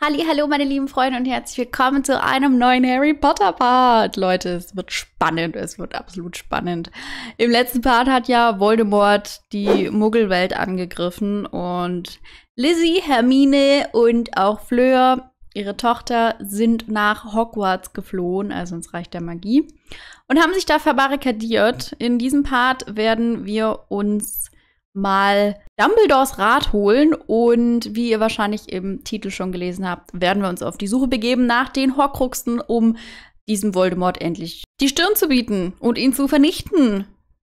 Halli, hallo meine lieben Freunde und herzlich willkommen zu einem neuen Harry Potter Part. Leute, es wird spannend, es wird absolut spannend. Im letzten Part hat ja Voldemort die Muggelwelt angegriffen und Lizzie, Hermine und auch Fleur, ihre Tochter, sind nach Hogwarts geflohen, also ins Reich der Magie und haben sich da verbarrikadiert. In diesem Part werden wir uns mal Dumbledores Rat holen. Und wie ihr wahrscheinlich im Titel schon gelesen habt, werden wir uns auf die Suche begeben nach den Horcruxen, um diesem Voldemort endlich die Stirn zu bieten und ihn zu vernichten.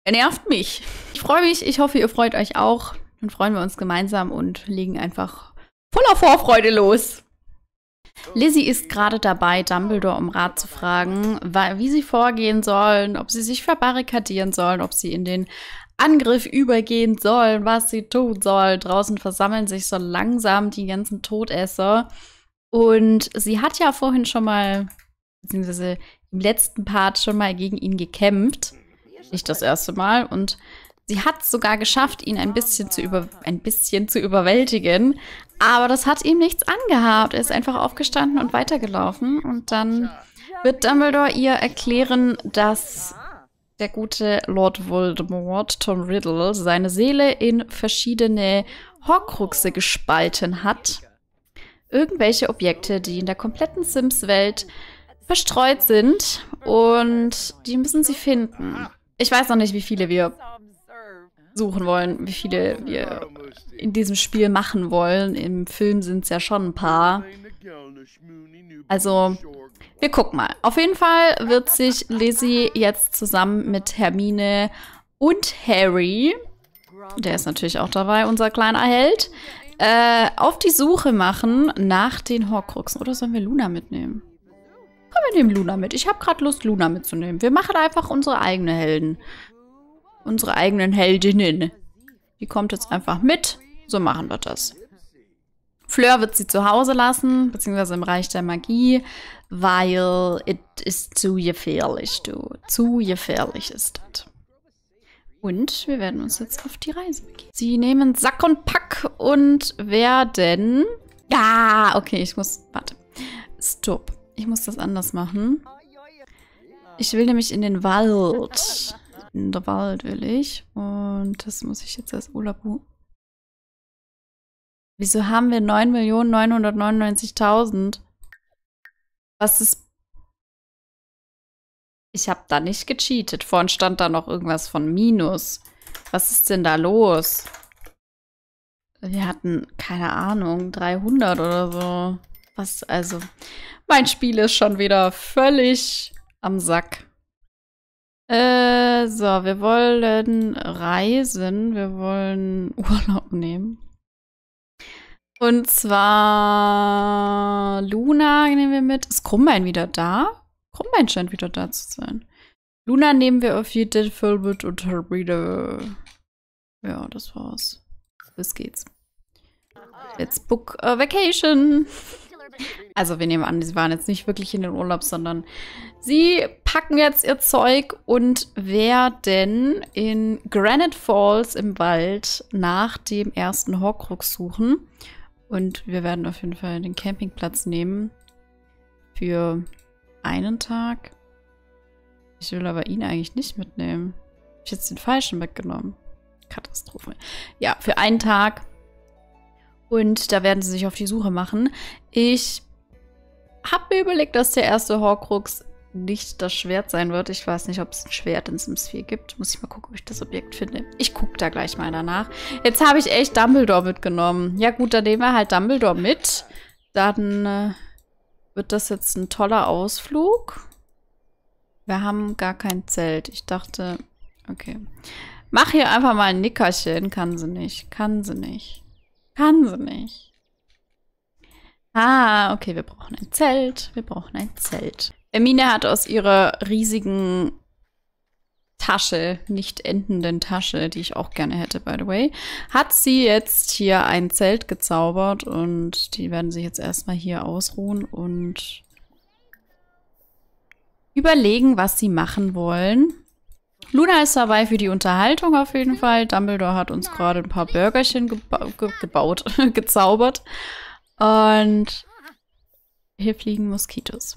Er nervt mich. Ich freue mich, ich hoffe, ihr freut euch auch. Dann freuen wir uns gemeinsam und legen einfach voller Vorfreude los. Lizzie ist gerade dabei, Dumbledore um Rat zu fragen, wie sie vorgehen sollen, ob sie sich verbarrikadieren sollen, ob sie in den Angriff übergehen sollen, was sie tun soll. Draußen versammeln sich so langsam die ganzen Todesser. Und sie hat ja vorhin schon mal, beziehungsweise im letzten Part schon mal gegen ihn gekämpft. Nicht das erste Mal. Und sie hat es sogar geschafft, ihn ein bisschen, zu über ein bisschen zu überwältigen. Aber das hat ihm nichts angehabt. Er ist einfach aufgestanden und weitergelaufen. Und dann wird Dumbledore ihr erklären, dass der gute Lord Voldemort, Tom Riddle, seine Seele in verschiedene Horcruxe gespalten hat. Irgendwelche Objekte, die in der kompletten Sims-Welt verstreut sind und die müssen sie finden. Ich weiß noch nicht, wie viele wir suchen wollen, wie viele wir in diesem Spiel machen wollen. Im Film sind es ja schon ein paar. Also wir gucken mal. Auf jeden Fall wird sich Lizzie jetzt zusammen mit Hermine und Harry, der ist natürlich auch dabei, unser kleiner Held, äh, auf die Suche machen nach den Horcruxen. Oder sollen wir Luna mitnehmen? Komm, wir nehmen Luna mit. Ich habe gerade Lust, Luna mitzunehmen. Wir machen einfach unsere eigenen Helden. Unsere eigenen Heldinnen. Die kommt jetzt einfach mit. So machen wir das. Fleur wird sie zu Hause lassen, beziehungsweise im Reich der Magie, weil es zu gefährlich, du. Zu gefährlich ist das. Und wir werden uns jetzt auf die Reise begeben. Sie nehmen Sack und Pack und werden... Ja, okay, ich muss... Warte. Stopp. Ich muss das anders machen. Ich will nämlich in den Wald. In den Wald will ich. Und das muss ich jetzt als Urlaub Wieso haben wir 9.999.000? Was ist... Ich habe da nicht gecheatet. Vorhin stand da noch irgendwas von Minus. Was ist denn da los? Wir hatten, keine Ahnung, 300 oder so. Was, also... Mein Spiel ist schon wieder völlig am Sack. Äh, so, wir wollen reisen. Wir wollen Urlaub nehmen. Und zwar Luna nehmen wir mit. Ist Krummbein wieder da? Krummbein scheint wieder da zu sein. Luna nehmen wir auf jeden Fall mit und Herbida. Ja, das war's. Bis geht's. Let's book a vacation. Also wir nehmen an, sie waren jetzt nicht wirklich in den Urlaub, sondern sie packen jetzt ihr Zeug und werden in Granite Falls im Wald nach dem ersten Horcrux suchen. Und wir werden auf jeden Fall den Campingplatz nehmen. Für einen Tag. Ich will aber ihn eigentlich nicht mitnehmen. Ich habe jetzt den falschen mitgenommen. Katastrophe. Ja, für einen Tag. Und da werden sie sich auf die Suche machen. Ich habe mir überlegt, dass der erste Horcrux nicht das Schwert sein wird. Ich weiß nicht, ob es ein Schwert in Sims 4 gibt. Muss ich mal gucken, ob ich das Objekt finde. Ich gucke da gleich mal danach. Jetzt habe ich echt Dumbledore mitgenommen. Ja gut, dann nehmen wir halt Dumbledore mit. Dann äh, wird das jetzt ein toller Ausflug. Wir haben gar kein Zelt. Ich dachte, okay. Mach hier einfach mal ein Nickerchen. Kann sie nicht. Kann sie nicht. Kann sie nicht. Ah, okay, wir brauchen ein Zelt. Wir brauchen ein Zelt. Emine hat aus ihrer riesigen Tasche, nicht endenden Tasche, die ich auch gerne hätte, by the way, hat sie jetzt hier ein Zelt gezaubert und die werden sich jetzt erstmal hier ausruhen und überlegen, was sie machen wollen. Luna ist dabei für die Unterhaltung auf jeden Fall. Dumbledore hat uns gerade ein paar Burgerchen geba ge gebaut, gezaubert. Und hier fliegen Moskitos.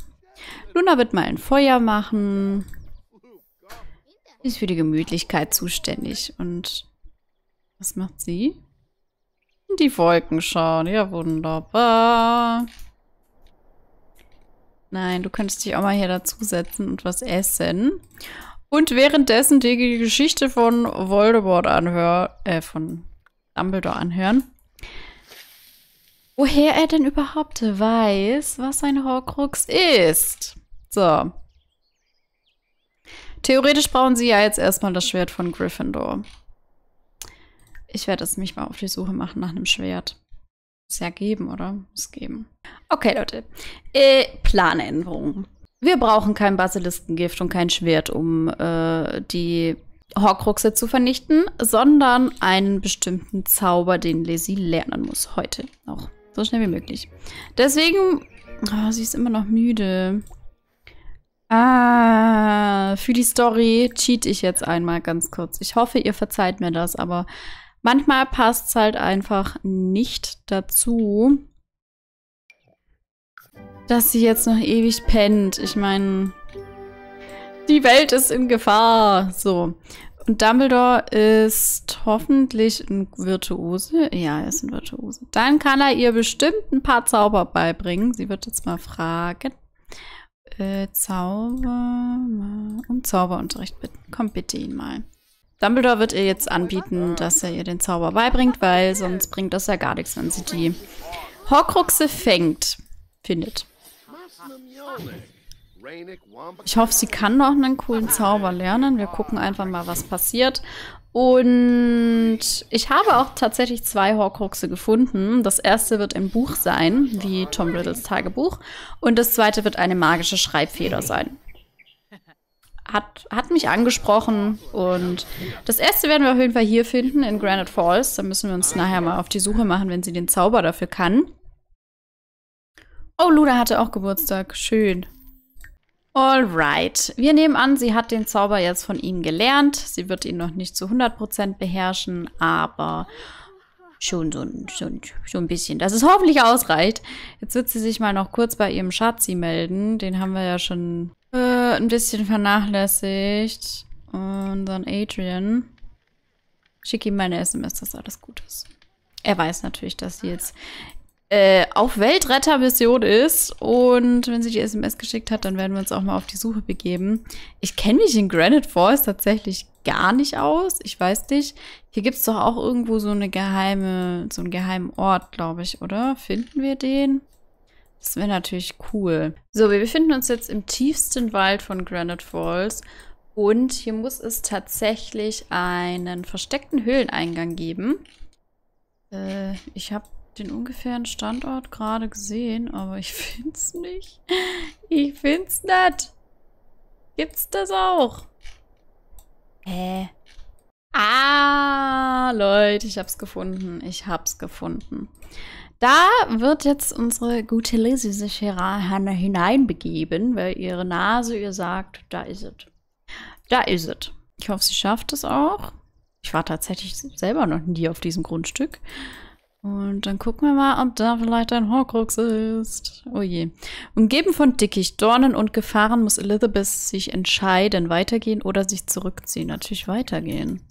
Luna wird mal ein Feuer machen. Sie ist für die Gemütlichkeit zuständig. Und was macht sie? Die Wolken schauen. Ja, wunderbar. Nein, du könntest dich auch mal hier dazusetzen und was essen. Und währenddessen die Geschichte von Voldemort anhören, äh, von Dumbledore anhören woher er denn überhaupt weiß, was ein Horcrux ist. So. Theoretisch brauchen sie ja jetzt erstmal das Schwert von Gryffindor. Ich werde es mich mal auf die Suche machen nach einem Schwert. Muss ja geben, oder? Muss geben. Okay, Leute. Äh, Planänderung. Wir brauchen kein Basiliskengift und kein Schwert, um äh, die Horcruxe zu vernichten, sondern einen bestimmten Zauber, den Lesi lernen muss heute noch. So schnell wie möglich. Deswegen... Oh, sie ist immer noch müde. Ah, für die Story cheat ich jetzt einmal ganz kurz. Ich hoffe, ihr verzeiht mir das, aber manchmal passt es halt einfach nicht dazu, dass sie jetzt noch ewig pennt. Ich meine, die Welt ist in Gefahr. So. Und Dumbledore ist hoffentlich ein Virtuose. Ja, er ist ein Virtuose. Dann kann er ihr bestimmt ein paar Zauber beibringen. Sie wird jetzt mal fragen. Äh, Zauber, um Zauberunterricht bitten. Komm bitte ihn mal. Dumbledore wird ihr jetzt anbieten, dass er ihr den Zauber beibringt, weil sonst bringt das ja gar nichts, wenn sie die Horcruxe fängt, findet. Ich hoffe, sie kann noch einen coolen Zauber lernen. Wir gucken einfach mal, was passiert. Und ich habe auch tatsächlich zwei Horcruxe gefunden. Das erste wird ein Buch sein, wie Tom Riddles Tagebuch. Und das zweite wird eine magische Schreibfeder sein. Hat, hat mich angesprochen und das erste werden wir auf jeden Fall hier finden in Granite Falls. Da müssen wir uns nachher mal auf die Suche machen, wenn sie den Zauber dafür kann. Oh, Luna hatte auch Geburtstag. Schön. Alright. Wir nehmen an, sie hat den Zauber jetzt von ihm gelernt. Sie wird ihn noch nicht zu 100% beherrschen, aber schon so ein, so, ein, ein bisschen. Dass es hoffentlich ausreicht. Jetzt wird sie sich mal noch kurz bei ihrem Schatzi melden. Den haben wir ja schon äh, ein bisschen vernachlässigt. Unseren Adrian. Schick ihm meine SMS, dass alles gut ist. Er weiß natürlich, dass sie jetzt äh, auf Weltrettermission ist. Und wenn sie die SMS geschickt hat, dann werden wir uns auch mal auf die Suche begeben. Ich kenne mich in Granite Falls tatsächlich gar nicht aus. Ich weiß nicht. Hier gibt es doch auch irgendwo so eine geheime, so einen geheimen Ort, glaube ich, oder? Finden wir den? Das wäre natürlich cool. So, wir befinden uns jetzt im tiefsten Wald von Granite Falls. Und hier muss es tatsächlich einen versteckten Höhleneingang geben. Äh, ich habe den ungefähren Standort gerade gesehen, aber ich find's nicht. Ich find's nicht. Gibt's das auch? Hä? Ah, Leute, ich hab's gefunden. Ich hab's gefunden. Da wird jetzt unsere gute Lizzie sich hineinbegeben, weil ihre Nase ihr sagt, da ist es. Da ist es. Ich hoffe, sie schafft es auch. Ich war tatsächlich selber noch nie auf diesem Grundstück. Und dann gucken wir mal, ob da vielleicht ein Horcrux ist. Oh je. Umgeben von Dickicht, Dornen und Gefahren muss Elizabeth sich entscheiden, weitergehen oder sich zurückziehen. Natürlich weitergehen.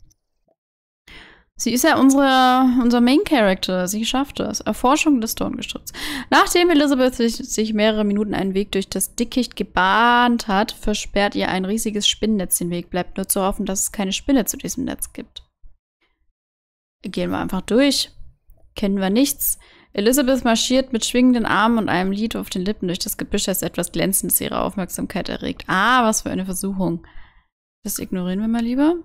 Sie ist ja unsere, unser Main Character. Sie schafft das. Erforschung des Dorngestrüpps. Nachdem Elizabeth sich, sich, mehrere Minuten einen Weg durch das Dickicht gebahnt hat, versperrt ihr ein riesiges Spinnennetz den Weg. Bleibt nur zu hoffen, dass es keine Spinne zu diesem Netz gibt. Gehen wir einfach durch kennen wir nichts. Elizabeth marschiert mit schwingenden Armen und einem Lied auf den Lippen durch das Gebüsch, als etwas Glänzendes ihre Aufmerksamkeit erregt. Ah, was für eine Versuchung. Das ignorieren wir mal lieber.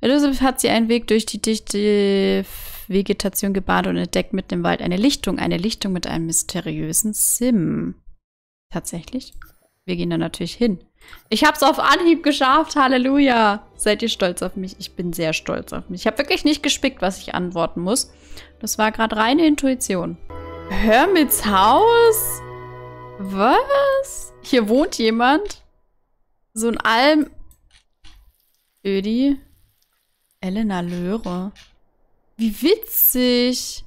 Elizabeth hat sie einen Weg durch die dichte Vegetation gebahnt und entdeckt mitten im Wald eine Lichtung. Eine Lichtung mit einem mysteriösen Sim. Tatsächlich? Wir gehen da natürlich hin. Ich hab's auf Anhieb geschafft, Halleluja. Seid ihr stolz auf mich? Ich bin sehr stolz auf mich. Ich habe wirklich nicht gespickt, was ich antworten muss. Das war gerade reine Intuition. Hermits Haus? Was? Hier wohnt jemand? So ein Alm... Ödi? Elena Löhre. Wie witzig.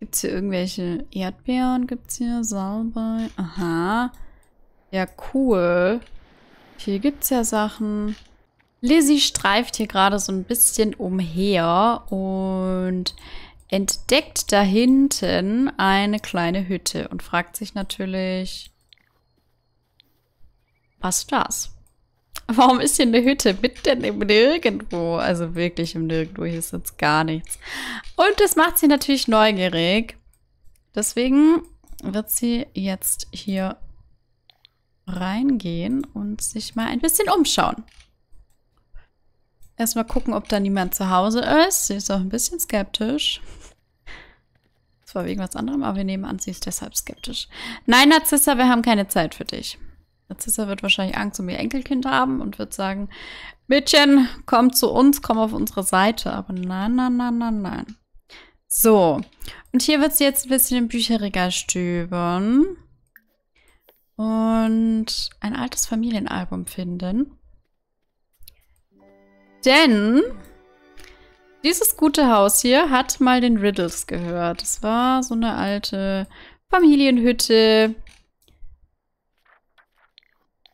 Gibt's hier irgendwelche Erdbeeren? Gibt's hier Salbei? Aha. Ja, cool. Hier gibt es ja Sachen. Lizzie streift hier gerade so ein bisschen umher und entdeckt da hinten eine kleine Hütte und fragt sich natürlich, was ist das? Warum ist hier eine Hütte mitten im Nirgendwo? Also wirklich im Nirgendwo, hier ist jetzt gar nichts. Und das macht sie natürlich neugierig. Deswegen wird sie jetzt hier reingehen und sich mal ein bisschen umschauen. Erstmal gucken, ob da niemand zu Hause ist. Sie ist auch ein bisschen skeptisch. Zwar wegen was anderem, aber wir nehmen an, sie ist deshalb skeptisch. Nein, Narzissa, wir haben keine Zeit für dich. Narzissa wird wahrscheinlich Angst um ihr Enkelkind haben und wird sagen, Mädchen, komm zu uns, komm auf unsere Seite. Aber nein, nein, nein, nein, nein. So, und hier wird sie jetzt ein bisschen im Bücherregal stöbern und ein altes Familienalbum finden. Denn dieses gute Haus hier hat mal den Riddles gehört. Es war so eine alte Familienhütte.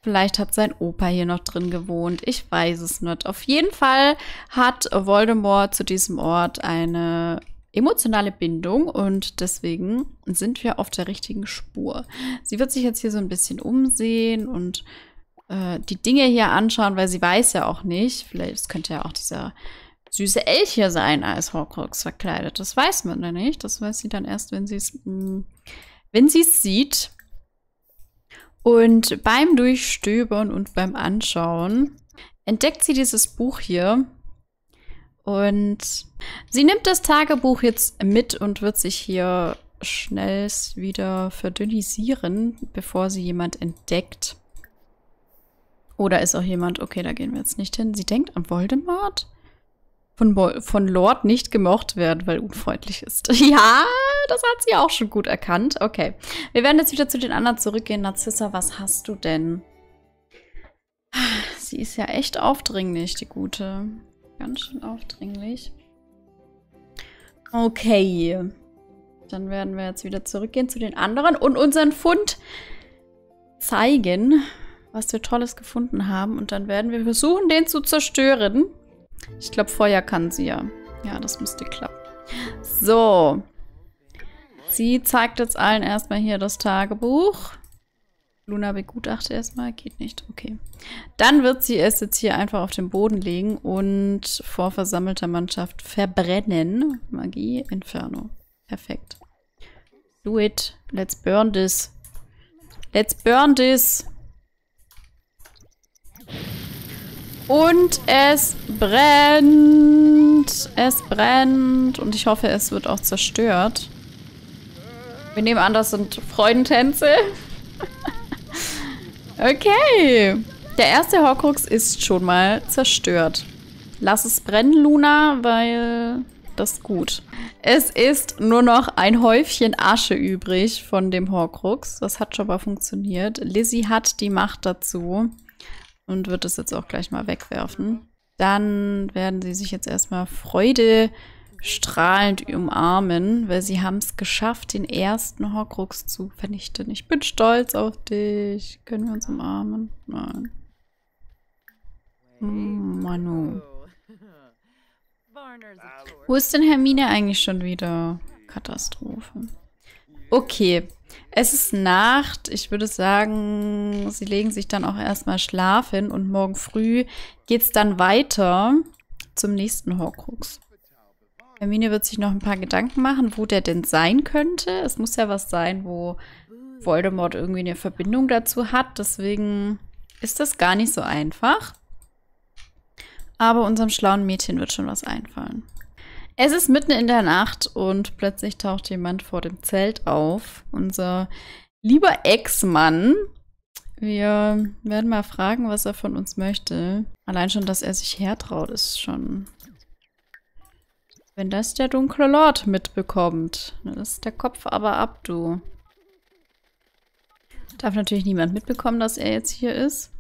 Vielleicht hat sein Opa hier noch drin gewohnt. Ich weiß es nicht. Auf jeden Fall hat Voldemort zu diesem Ort eine emotionale Bindung und deswegen sind wir auf der richtigen Spur. Sie wird sich jetzt hier so ein bisschen umsehen und äh, die Dinge hier anschauen, weil sie weiß ja auch nicht, vielleicht könnte ja auch dieser süße Elch hier sein als Horcrux verkleidet. Das weiß man ja nicht. Das weiß sie dann erst, wenn sie es mm, wenn sie es sieht. Und beim Durchstöbern und beim Anschauen entdeckt sie dieses Buch hier und sie nimmt das Tagebuch jetzt mit und wird sich hier schnellst wieder verdünnisieren, bevor sie jemand entdeckt. Oder ist auch jemand, okay, da gehen wir jetzt nicht hin. Sie denkt an Voldemort? Von, von Lord nicht gemocht werden, weil unfreundlich ist. Ja, das hat sie auch schon gut erkannt. Okay, wir werden jetzt wieder zu den anderen zurückgehen. Narzissa, was hast du denn? Ah, sie ist ja echt aufdringlich, die Gute. Ganz schön aufdringlich. Okay. Dann werden wir jetzt wieder zurückgehen zu den anderen und unseren Fund zeigen, was wir Tolles gefunden haben. Und dann werden wir versuchen, den zu zerstören. Ich glaube, Feuer kann sie ja. Ja, das müsste klappen. So. Sie zeigt jetzt allen erstmal hier das Tagebuch. Luna begutachte erstmal. Geht nicht. Okay. Dann wird sie es jetzt hier einfach auf den Boden legen und vor versammelter Mannschaft verbrennen. Magie, Inferno. Perfekt. Do it. Let's burn this. Let's burn this. Und es brennt. Es brennt. Und ich hoffe, es wird auch zerstört. Wir nehmen an, das sind Freudentänze. Okay. Der erste Horcrux ist schon mal zerstört. Lass es brennen, Luna, weil das ist gut. Es ist nur noch ein Häufchen Asche übrig von dem Horcrux. Das hat schon mal funktioniert. Lizzie hat die Macht dazu und wird es jetzt auch gleich mal wegwerfen. Dann werden sie sich jetzt erstmal Freude strahlend umarmen, weil sie haben es geschafft, den ersten Horcrux zu vernichten. Ich bin stolz auf dich. Können wir uns umarmen? Nein. Hm, Manu. Wo ist denn Hermine eigentlich schon wieder? Katastrophe. Okay. Es ist Nacht. Ich würde sagen, sie legen sich dann auch erstmal schlafen und morgen früh geht es dann weiter zum nächsten Horcrux. Hermine wird sich noch ein paar Gedanken machen, wo der denn sein könnte. Es muss ja was sein, wo Voldemort irgendwie eine Verbindung dazu hat. Deswegen ist das gar nicht so einfach. Aber unserem schlauen Mädchen wird schon was einfallen. Es ist mitten in der Nacht und plötzlich taucht jemand vor dem Zelt auf. Unser lieber Ex-Mann. Wir werden mal fragen, was er von uns möchte. Allein schon, dass er sich hertraut, ist schon wenn das der dunkle Lord mitbekommt. Dann ist der Kopf aber ab, du. Darf natürlich niemand mitbekommen, dass er jetzt hier ist.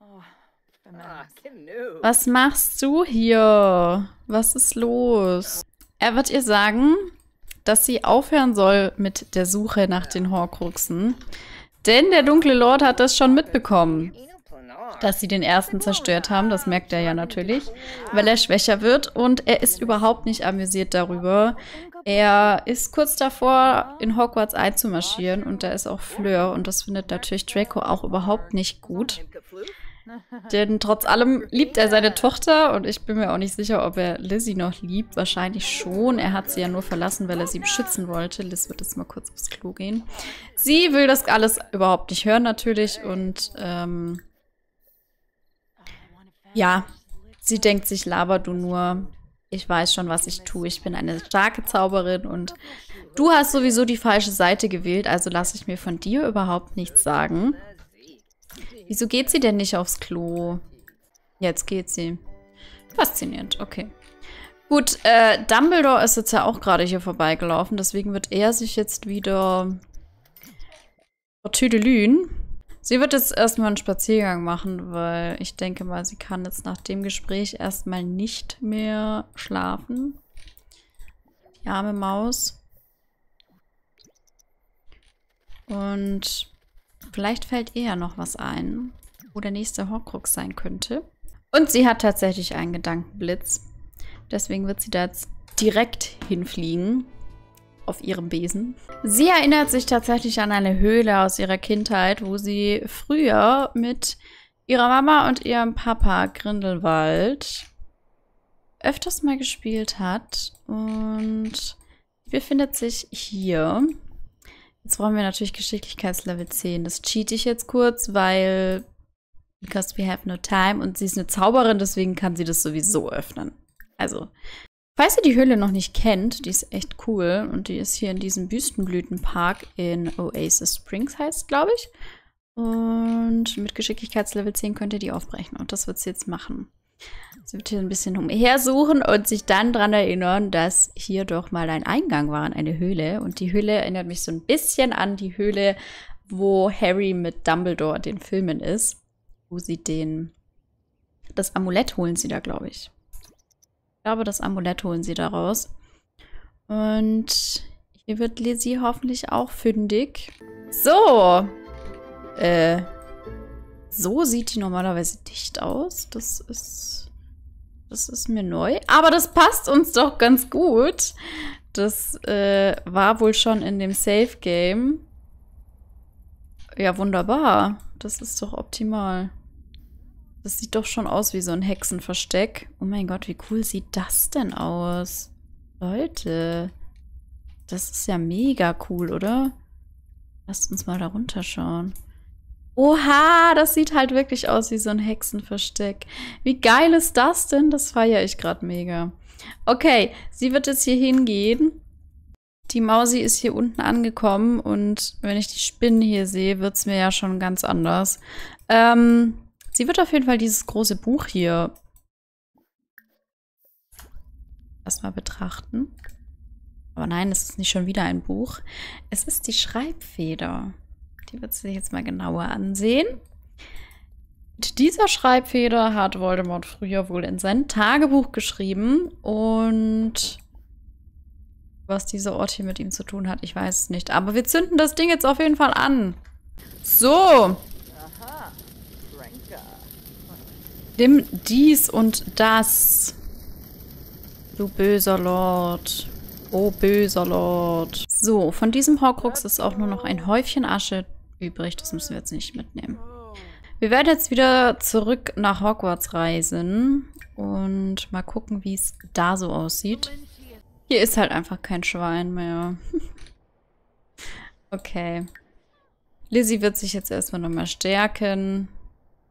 Ah, Was machst du hier? Was ist los? Er wird ihr sagen, dass sie aufhören soll mit der Suche nach den Horcruxen. Denn der dunkle Lord hat das schon mitbekommen dass sie den ersten zerstört haben. Das merkt er ja natürlich, weil er schwächer wird und er ist überhaupt nicht amüsiert darüber. Er ist kurz davor, in Hogwarts einzumarschieren und da ist auch Fleur und das findet natürlich Draco auch überhaupt nicht gut. Denn trotz allem liebt er seine Tochter und ich bin mir auch nicht sicher, ob er Lizzie noch liebt. Wahrscheinlich schon. Er hat sie ja nur verlassen, weil er sie beschützen wollte. Liz wird jetzt mal kurz aufs Klo gehen. Sie will das alles überhaupt nicht hören natürlich und ähm, ja, sie denkt sich, laber du nur. Ich weiß schon, was ich tue. Ich bin eine starke Zauberin und du hast sowieso die falsche Seite gewählt, also lasse ich mir von dir überhaupt nichts sagen. Wieso geht sie denn nicht aufs Klo? Jetzt geht sie. Faszinierend, okay. Gut, äh, Dumbledore ist jetzt ja auch gerade hier vorbeigelaufen, deswegen wird er sich jetzt wieder Tüdelün Sie wird jetzt erstmal einen Spaziergang machen, weil ich denke mal, sie kann jetzt nach dem Gespräch erstmal nicht mehr schlafen. Die arme Maus. Und vielleicht fällt ihr ja noch was ein, wo der nächste Horcrux sein könnte. Und sie hat tatsächlich einen Gedankenblitz. Deswegen wird sie da jetzt direkt hinfliegen auf ihrem Besen. Sie erinnert sich tatsächlich an eine Höhle aus ihrer Kindheit, wo sie früher mit ihrer Mama und ihrem Papa Grindelwald öfters mal gespielt hat. Und befindet sich hier. Jetzt brauchen wir natürlich Geschicklichkeitslevel 10. Das cheat ich jetzt kurz, weil because we have no time und sie ist eine Zauberin, deswegen kann sie das sowieso öffnen. Also, Falls ihr die Höhle noch nicht kennt, die ist echt cool und die ist hier in diesem Wüstenblütenpark in Oasis Springs heißt, glaube ich. Und mit Geschicklichkeitslevel 10 könnt ihr die aufbrechen und das wird sie jetzt machen. Sie wird hier ein bisschen umhersuchen und sich dann daran erinnern, dass hier doch mal ein Eingang war in eine Höhle. Und die Höhle erinnert mich so ein bisschen an die Höhle, wo Harry mit Dumbledore den Filmen ist, wo sie den das Amulett holen sie da, glaube ich. Ich glaube, das Amulett holen sie daraus. Und hier wird Lizzie hoffentlich auch fündig. So. Äh. So sieht die normalerweise dicht aus. Das ist... Das ist mir neu. Aber das passt uns doch ganz gut. Das äh, war wohl schon in dem Safe-Game. Ja, wunderbar. Das ist doch optimal. Das sieht doch schon aus wie so ein Hexenversteck. Oh mein Gott, wie cool sieht das denn aus? Leute, das ist ja mega cool, oder? Lasst uns mal da runterschauen. Oha, das sieht halt wirklich aus wie so ein Hexenversteck. Wie geil ist das denn? Das feiere ich gerade mega. Okay, sie wird jetzt hier hingehen. Die Mausi ist hier unten angekommen und wenn ich die Spinnen hier sehe, wird es mir ja schon ganz anders. Ähm, Sie wird auf jeden Fall dieses große Buch hier erstmal betrachten. Aber nein, es ist nicht schon wieder ein Buch. Es ist die Schreibfeder. Die wird sie sich jetzt mal genauer ansehen. Mit dieser Schreibfeder hat Voldemort früher wohl in sein Tagebuch geschrieben. Und was dieser Ort hier mit ihm zu tun hat, ich weiß es nicht. Aber wir zünden das Ding jetzt auf jeden Fall an. So, Nimm dies und das. Du böser Lord. Oh, böser Lord. So, von diesem Horcrux ist auch nur noch ein Häufchen Asche übrig. Das müssen wir jetzt nicht mitnehmen. Wir werden jetzt wieder zurück nach Hogwarts reisen und mal gucken, wie es da so aussieht. Hier ist halt einfach kein Schwein mehr. okay. Lizzie wird sich jetzt erstmal nochmal stärken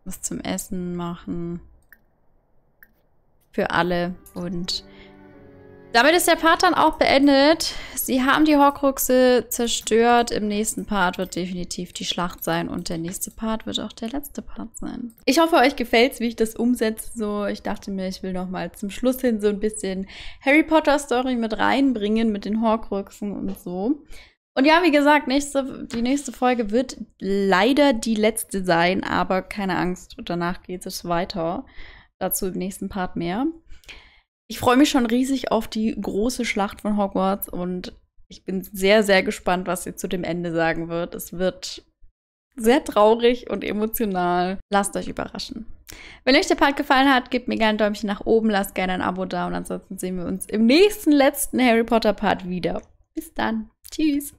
was zum Essen machen. Für alle. Und damit ist der Part dann auch beendet. Sie haben die Horcruxe zerstört. Im nächsten Part wird definitiv die Schlacht sein und der nächste Part wird auch der letzte Part sein. Ich hoffe, euch gefällt's, wie ich das umsetze. So, ich dachte mir, ich will nochmal zum Schluss hin so ein bisschen Harry Potter Story mit reinbringen mit den Horcruxen und so. Und ja, wie gesagt, nächste, die nächste Folge wird leider die letzte sein, aber keine Angst, danach geht es weiter. Dazu im nächsten Part mehr. Ich freue mich schon riesig auf die große Schlacht von Hogwarts und ich bin sehr, sehr gespannt, was ihr zu dem Ende sagen wird. Es wird sehr traurig und emotional. Lasst euch überraschen. Wenn euch der Part gefallen hat, gebt mir gerne ein Däumchen nach oben, lasst gerne ein Abo da und ansonsten sehen wir uns im nächsten, letzten Harry Potter Part wieder. Bis dann. Tschüss.